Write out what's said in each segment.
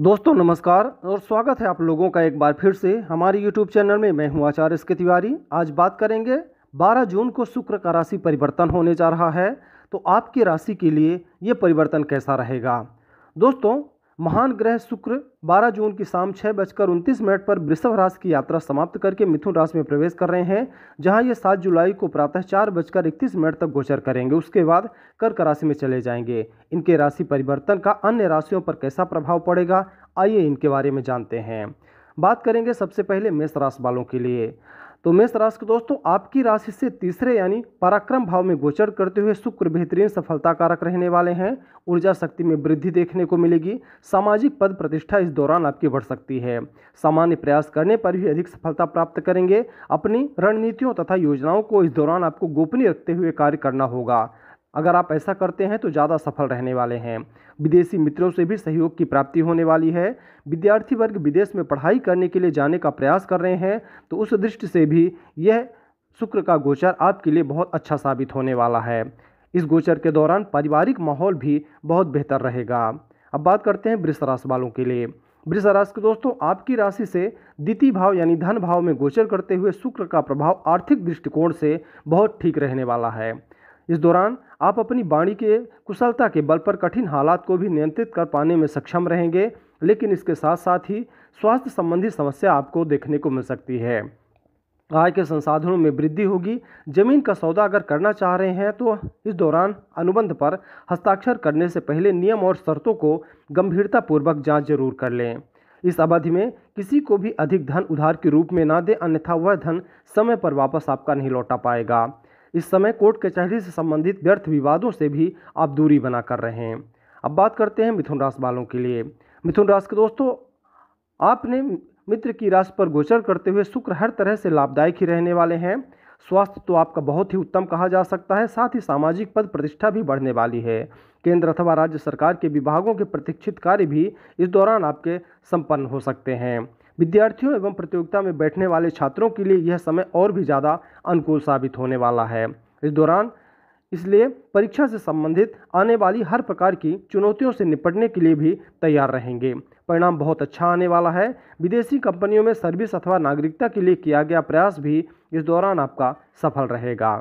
दोस्तों नमस्कार और स्वागत है आप लोगों का एक बार फिर से हमारे यूट्यूब चैनल में मैं हूं आचार्य इसके तिवारी आज बात करेंगे 12 जून को शुक्र का राशि परिवर्तन होने जा रहा है तो आपकी राशि के लिए ये परिवर्तन कैसा रहेगा दोस्तों महान ग्रह शुक्र 12 जून की शाम छः बजकर उनतीस मिनट पर वृषभ राशि की यात्रा समाप्त करके मिथुन राशि में प्रवेश कर रहे हैं जहां ये 7 जुलाई को प्रातः चार बजकर इकतीस मिनट तक गोचर करेंगे उसके बाद कर्क राशि में चले जाएंगे इनके राशि परिवर्तन का अन्य राशियों पर कैसा प्रभाव पड़ेगा आइए इनके बारे में जानते हैं बात करेंगे सबसे पहले मेष राशि वालों के लिए तो मेष राशि के दोस्तों आपकी राशि से तीसरे यानी पराक्रम भाव में गोचर करते हुए शुक्र बेहतरीन सफलता कारक रहने वाले हैं ऊर्जा शक्ति में वृद्धि देखने को मिलेगी सामाजिक पद प्रतिष्ठा इस दौरान आपकी बढ़ सकती है सामान्य प्रयास करने पर भी अधिक सफलता प्राप्त करेंगे अपनी रणनीतियों तथा योजनाओं को इस दौरान आपको गोपनीय रखते हुए कार्य करना होगा अगर आप ऐसा करते हैं तो ज़्यादा सफल रहने वाले हैं विदेशी मित्रों से भी सहयोग की प्राप्ति होने वाली है विद्यार्थी वर्ग विदेश में पढ़ाई करने के लिए जाने का प्रयास कर रहे हैं तो उस दृष्टि से भी यह शुक्र का गोचर आपके लिए बहुत अच्छा साबित होने वाला है इस गोचर के दौरान पारिवारिक माहौल भी बहुत बेहतर रहेगा अब बात करते हैं वृष राशि वालों के लिए वृष राशि के दोस्तों आपकी राशि से द्वितीय भाव यानी धन भाव में गोचर करते हुए शुक्र का प्रभाव आर्थिक दृष्टिकोण से बहुत ठीक रहने वाला है इस दौरान आप अपनी बाणी के कुशलता के बल पर कठिन हालात को भी नियंत्रित कर पाने में सक्षम रहेंगे लेकिन इसके साथ साथ ही स्वास्थ्य संबंधी समस्या आपको देखने को मिल सकती है आय के संसाधनों में वृद्धि होगी जमीन का सौदा अगर करना चाह रहे हैं तो इस दौरान अनुबंध पर हस्ताक्षर करने से पहले नियम और शर्तों को गंभीरतापूर्वक जांच जरूर कर लें इस अवधि में किसी को भी अधिक धन उधार के रूप में ना दें अन्यथा वह धन समय पर वापस आपका नहीं लौटा पाएगा इस समय कोर्ट कचहरी से संबंधित व्यर्थ विवादों से भी आप दूरी बना कर रहे हैं अब बात करते हैं मिथुन राशि वालों के लिए मिथुन राशि के दोस्तों आपने मित्र की राशि पर गोचर करते हुए शुक्र हर तरह से लाभदायक ही रहने वाले हैं स्वास्थ्य तो आपका बहुत ही उत्तम कहा जा सकता है साथ ही सामाजिक पद प्रतिष्ठा भी बढ़ने वाली है केंद्र अथवा राज्य सरकार के विभागों के प्रतीक्षित कार्य भी इस दौरान आपके संपन्न हो सकते हैं विद्यार्थियों एवं प्रतियोगिता में बैठने वाले छात्रों के लिए यह समय और भी ज़्यादा अनुकूल साबित होने वाला है इस दौरान इसलिए परीक्षा से संबंधित आने वाली हर प्रकार की चुनौतियों से निपटने के लिए भी तैयार रहेंगे परिणाम बहुत अच्छा आने वाला है विदेशी कंपनियों में सर्विस अथवा नागरिकता के लिए किया गया प्रयास भी इस दौरान आपका सफल रहेगा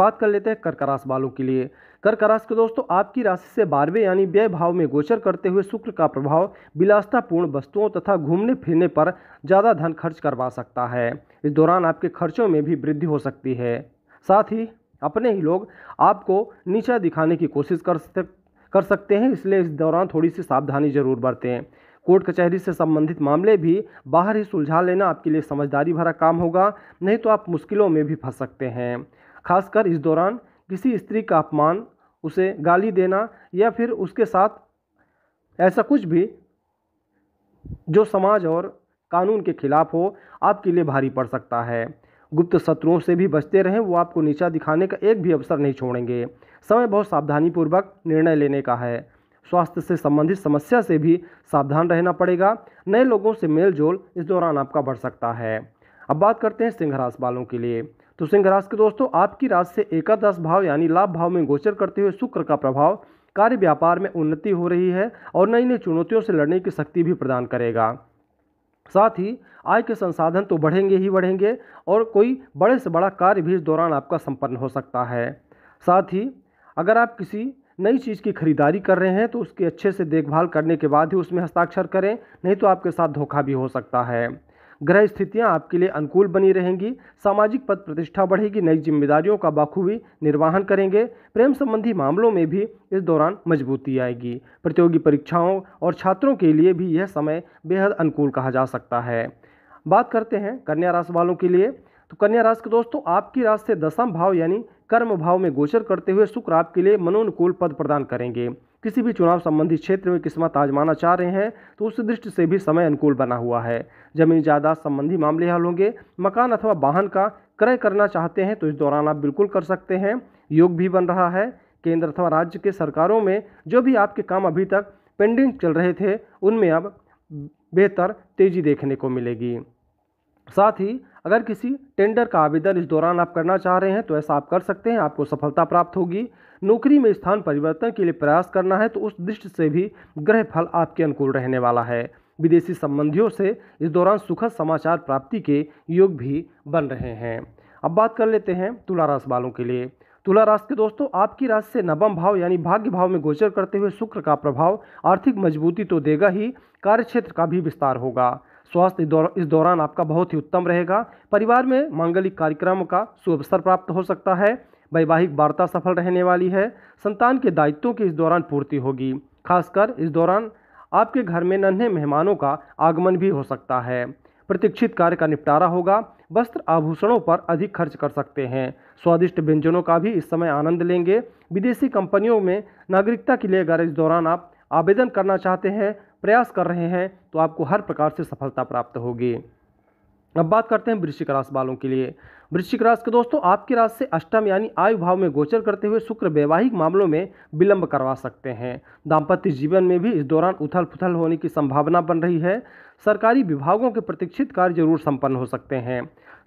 बात कर लेते हैं कर्क राशि वालों के लिए कर्क राशि के दोस्तों आपकी राशि से बारहवें यानी व्यय भाव में गोचर करते हुए शुक्र का प्रभाव विलासतापूर्ण वस्तुओं तथा घूमने फिरने पर ज़्यादा धन खर्च करवा सकता है इस दौरान आपके खर्चों में भी वृद्धि हो सकती है साथ ही अपने ही लोग आपको नीचा दिखाने की कोशिश कर कर सकते हैं इसलिए इस दौरान थोड़ी सी सावधानी जरूर बरतें कोर्ट कचहरी से संबंधित मामले भी बाहर ही सुलझा लेना आपके लिए समझदारी भरा काम होगा नहीं तो आप मुश्किलों में भी फंस सकते हैं खासकर इस दौरान किसी स्त्री का अपमान उसे गाली देना या फिर उसके साथ ऐसा कुछ भी जो समाज और कानून के खिलाफ हो आपके लिए भारी पड़ सकता है गुप्त शत्रुओं से भी बचते रहें वो आपको नीचा दिखाने का एक भी अवसर नहीं छोड़ेंगे समय बहुत सावधानीपूर्वक निर्णय लेने का है स्वास्थ्य से संबंधित समस्या से भी सावधान रहना पड़ेगा नए लोगों से मेल जोल इस दौरान आपका बढ़ सकता है अब बात करते हैं सिंह राशि वालों के लिए तो सिंह राशि के दोस्तों आपकी राशि से एकादश भाव यानी लाभ भाव में गोचर करते हुए शुक्र का प्रभाव कार्य व्यापार में उन्नति हो रही है और नई नई चुनौतियों से लड़ने की शक्ति भी प्रदान करेगा साथ ही आय के संसाधन तो बढ़ेंगे ही बढ़ेंगे और कोई बड़े से बड़ा कार्य भी इस दौरान आपका संपन्न हो सकता है साथ ही अगर आप किसी नई चीज़ की खरीदारी कर रहे हैं तो उसकी अच्छे से देखभाल करने के बाद ही उसमें हस्ताक्षर करें नहीं तो आपके साथ धोखा भी हो सकता है ग्रह स्थितियां आपके लिए अनुकूल बनी रहेंगी सामाजिक पद प्रतिष्ठा बढ़ेगी नई जिम्मेदारियों का बाखूबी निर्वाहन करेंगे प्रेम संबंधी मामलों में भी इस दौरान मजबूती आएगी प्रतियोगी परीक्षाओं और छात्रों के लिए भी यह समय बेहद अनुकूल कहा जा सकता है बात करते हैं कन्या राशि वालों के लिए तो कन्या राशि के दोस्तों आपकी राशि से दसम भाव यानी कर्म भाव में गोचर करते हुए शुक्र आपके लिए मनोनुकूल पद प्रदान करेंगे किसी भी चुनाव संबंधी क्षेत्र में किस्मत आजमाना चाह रहे हैं तो उस दृष्टि से भी समय अनुकूल बना हुआ है जमीन जायदाद संबंधी मामले हल होंगे मकान अथवा वाहन का क्रय करना चाहते हैं तो इस दौरान आप बिल्कुल कर सकते हैं योग भी बन रहा है केंद्र अथवा राज्य के सरकारों में जो भी आपके काम अभी तक पेंडिंग चल रहे थे उनमें अब बेहतर तेजी देखने को मिलेगी साथ ही अगर किसी टेंडर का आवेदन इस दौरान आप करना चाह रहे हैं तो ऐसा आप कर सकते हैं आपको सफलता प्राप्त होगी नौकरी में स्थान परिवर्तन के लिए प्रयास करना है तो उस दृष्टि से भी ग्रह फल आपके अनुकूल रहने वाला है विदेशी संबंधियों से इस दौरान सुखद समाचार प्राप्ति के योग भी बन रहे हैं अब बात कर लेते हैं तुला राशि वालों के लिए तुला राशि के दोस्तों आपकी राशि से नवम भाव यानी भाग्य भाव में गोचर करते हुए शुक्र का प्रभाव आर्थिक मजबूती तो देगा ही कार्यक्षेत्र का भी विस्तार होगा स्वास्थ्य दौर, इस दौरान आपका बहुत ही उत्तम रहेगा परिवार में मांगलिक कार्यक्रम का सुअवसर प्राप्त हो सकता है वैवाहिक वार्ता सफल रहने वाली है संतान के दायित्वों की इस दौरान पूर्ति होगी खासकर इस दौरान आपके घर में नन्हे मेहमानों का आगमन भी हो सकता है प्रतीक्षित कार्य का निपटारा होगा वस्त्र आभूषणों पर अधिक खर्च कर सकते हैं स्वादिष्ट व्यंजनों का भी इस समय आनंद लेंगे विदेशी कंपनियों में नागरिकता के लिए अगर इस दौरान आप आवेदन करना चाहते हैं प्रयास कर रहे हैं तो आपको हर प्रकार से सफलता प्राप्त होगी अब बात करते हैं वृश्चिक राशि वालों के लिए वृश्चिक राशि के दोस्तों आपकी राशि से अष्टम यानी आयु भाव में गोचर करते हुए शुक्र वैवाहिक मामलों में विलंब करवा सकते हैं दाम्पत्य जीवन में भी इस दौरान उथल पुथल होने की संभावना बन रही है सरकारी विभागों के प्रतीक्षित कार्य जरूर संपन्न हो सकते हैं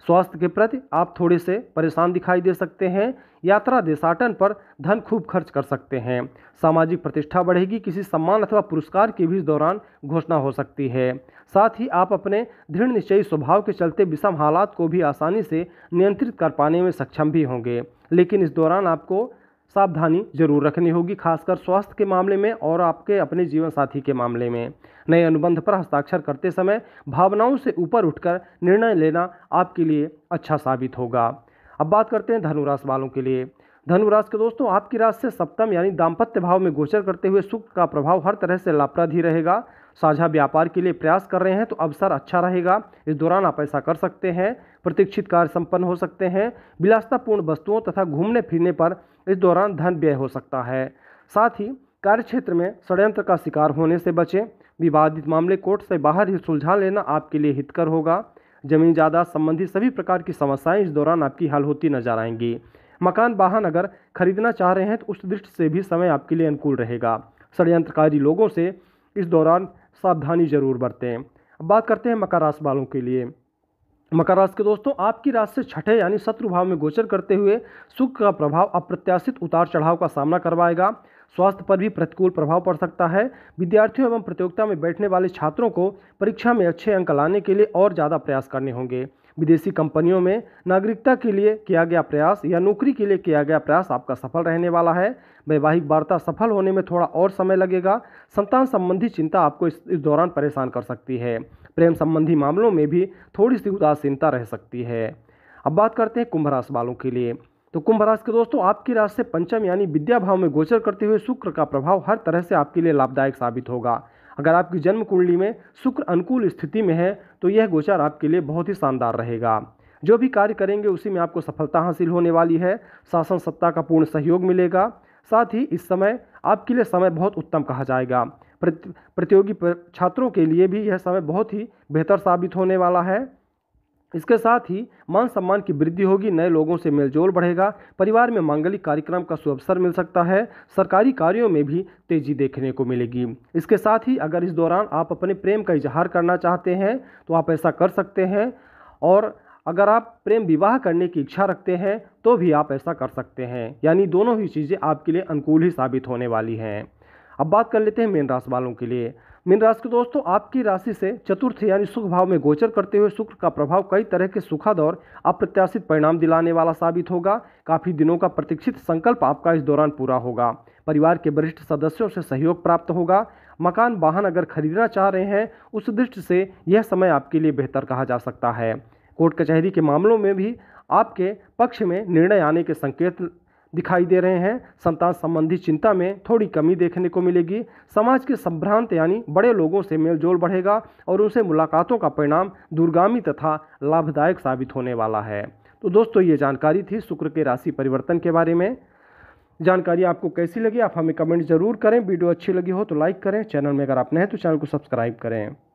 स्वास्थ्य के प्रति आप थोड़े से परेशान दिखाई दे सकते हैं यात्रा देशाटन पर धन खूब खर्च कर सकते हैं सामाजिक प्रतिष्ठा बढ़ेगी किसी सम्मान अथवा पुरस्कार की भी इस दौरान घोषणा हो सकती है साथ ही आप अपने दृढ़ निश्चयी स्वभाव के चलते विषम हालात को भी आसानी से नियंत्रित कर पाने में सक्षम भी होंगे लेकिन इस दौरान आपको सावधानी जरूर रखनी होगी खासकर स्वास्थ्य के मामले में और आपके अपने जीवन साथी के मामले में नए अनुबंध पर हस्ताक्षर करते समय भावनाओं से ऊपर उठकर निर्णय लेना आपके लिए अच्छा साबित होगा अब बात करते हैं धनुराश वालों के लिए धनुराश के दोस्तों आपकी राशि से सप्तम यानी दाम्पत्य भाव में गोचर करते हुए सुख का प्रभाव हर तरह से लाभप्रद ही रहेगा साझा व्यापार के लिए प्रयास कर रहे हैं तो अवसर अच्छा रहेगा इस दौरान आप ऐसा कर सकते हैं प्रतीक्षित कार्य संपन्न हो सकते हैं विलासतापूर्ण वस्तुओं तथा घूमने फिरने पर इस दौरान धन व्यय हो सकता है साथ ही कार्यक्षेत्र में षड्यंत्र का शिकार होने से बचें विवादित मामले कोर्ट से बाहर ही सुलझा लेना आपके लिए हितकर होगा जमीन जायदाद संबंधी सभी प्रकार की समस्याएं इस दौरान आपकी हल होती नजर आएंगी मकान वाहन अगर खरीदना चाह रहे हैं तो उस दृष्टि से भी समय आपके लिए अनुकूल रहेगा षड्यंत्रकारी लोगों से इस दौरान सावधानी जरूर बरतें अब बात करते हैं मकर राशि वालों के लिए मकर राशि के दोस्तों आपकी राशि से छठे यानी शत्रु भाव में गोचर करते हुए सुख का प्रभाव अप्रत्याशित उतार चढ़ाव का सामना करवाएगा स्वास्थ्य पर भी प्रतिकूल प्रभाव पड़ सकता है विद्यार्थियों एवं प्रतियोगिता में बैठने वाले छात्रों को परीक्षा में अच्छे अंक लाने के लिए और ज़्यादा प्रयास करने होंगे विदेशी कंपनियों में नागरिकता के लिए किया गया प्रयास या नौकरी के लिए किया गया प्रयास आपका सफल रहने वाला है वैवाहिक वार्ता सफल होने में थोड़ा और समय लगेगा संतान संबंधी चिंता आपको इस, इस दौरान परेशान कर सकती है प्रेम संबंधी मामलों में भी थोड़ी सी उदासीनता रह सकती है अब बात करते हैं कुंभ राशि वालों के लिए तो कुंभ राशि के दोस्तों आपकी राशि से पंचम यानी विद्या भाव में गोचर करते हुए शुक्र का प्रभाव हर तरह से आपके लिए लाभदायक साबित होगा अगर आपकी जन्म कुंडली में शुक्र अनुकूल स्थिति में है तो यह गोचर आपके लिए बहुत ही शानदार रहेगा जो भी कार्य करेंगे उसी में आपको सफलता हासिल होने वाली है शासन सत्ता का पूर्ण सहयोग मिलेगा साथ ही इस समय आपके लिए समय बहुत उत्तम कहा जाएगा प्रतियोगी छात्रों के लिए भी यह समय बहुत ही बेहतर साबित होने वाला है इसके साथ ही मान सम्मान की वृद्धि होगी नए लोगों से मेलजोल बढ़ेगा परिवार में मांगलिक कार्यक्रम का सुअवसर मिल सकता है सरकारी कार्यों में भी तेजी देखने को मिलेगी इसके साथ ही अगर इस दौरान आप अपने प्रेम का इजहार करना चाहते हैं तो आप ऐसा कर सकते हैं और अगर आप प्रेम विवाह करने की इच्छा रखते हैं तो भी आप ऐसा कर सकते हैं यानी दोनों ही चीज़ें आपके लिए अनुकूल ही साबित होने वाली हैं अब बात कर लेते हैं मेन राशि वालों के लिए मीन राशि के दोस्तों आपकी राशि से चतुर्थ यानी सुख भाव में गोचर करते हुए शुक्र का प्रभाव कई तरह के सुखद और अप्रत्याशित परिणाम दिलाने वाला साबित होगा काफ़ी दिनों का प्रतीक्षित संकल्प आपका इस दौरान पूरा होगा परिवार के वरिष्ठ सदस्यों से सहयोग प्राप्त होगा मकान वाहन अगर खरीदना चाह रहे हैं उस दृष्टि से यह समय आपके लिए बेहतर कहा जा सकता है कोर्ट कचहरी के मामलों में भी आपके पक्ष में निर्णय आने के संकेत दिखाई दे रहे हैं संतान संबंधी चिंता में थोड़ी कमी देखने को मिलेगी समाज के संभ्रांत यानी बड़े लोगों से मेलजोल बढ़ेगा और उनसे मुलाकातों का परिणाम दूरगामी तथा लाभदायक साबित होने वाला है तो दोस्तों ये जानकारी थी शुक्र के राशि परिवर्तन के बारे में जानकारी आपको कैसी लगी आप हमें कमेंट जरूर करें वीडियो अच्छी लगी हो तो लाइक करें चैनल में अगर आप नए हैं तो चैनल को सब्सक्राइब करें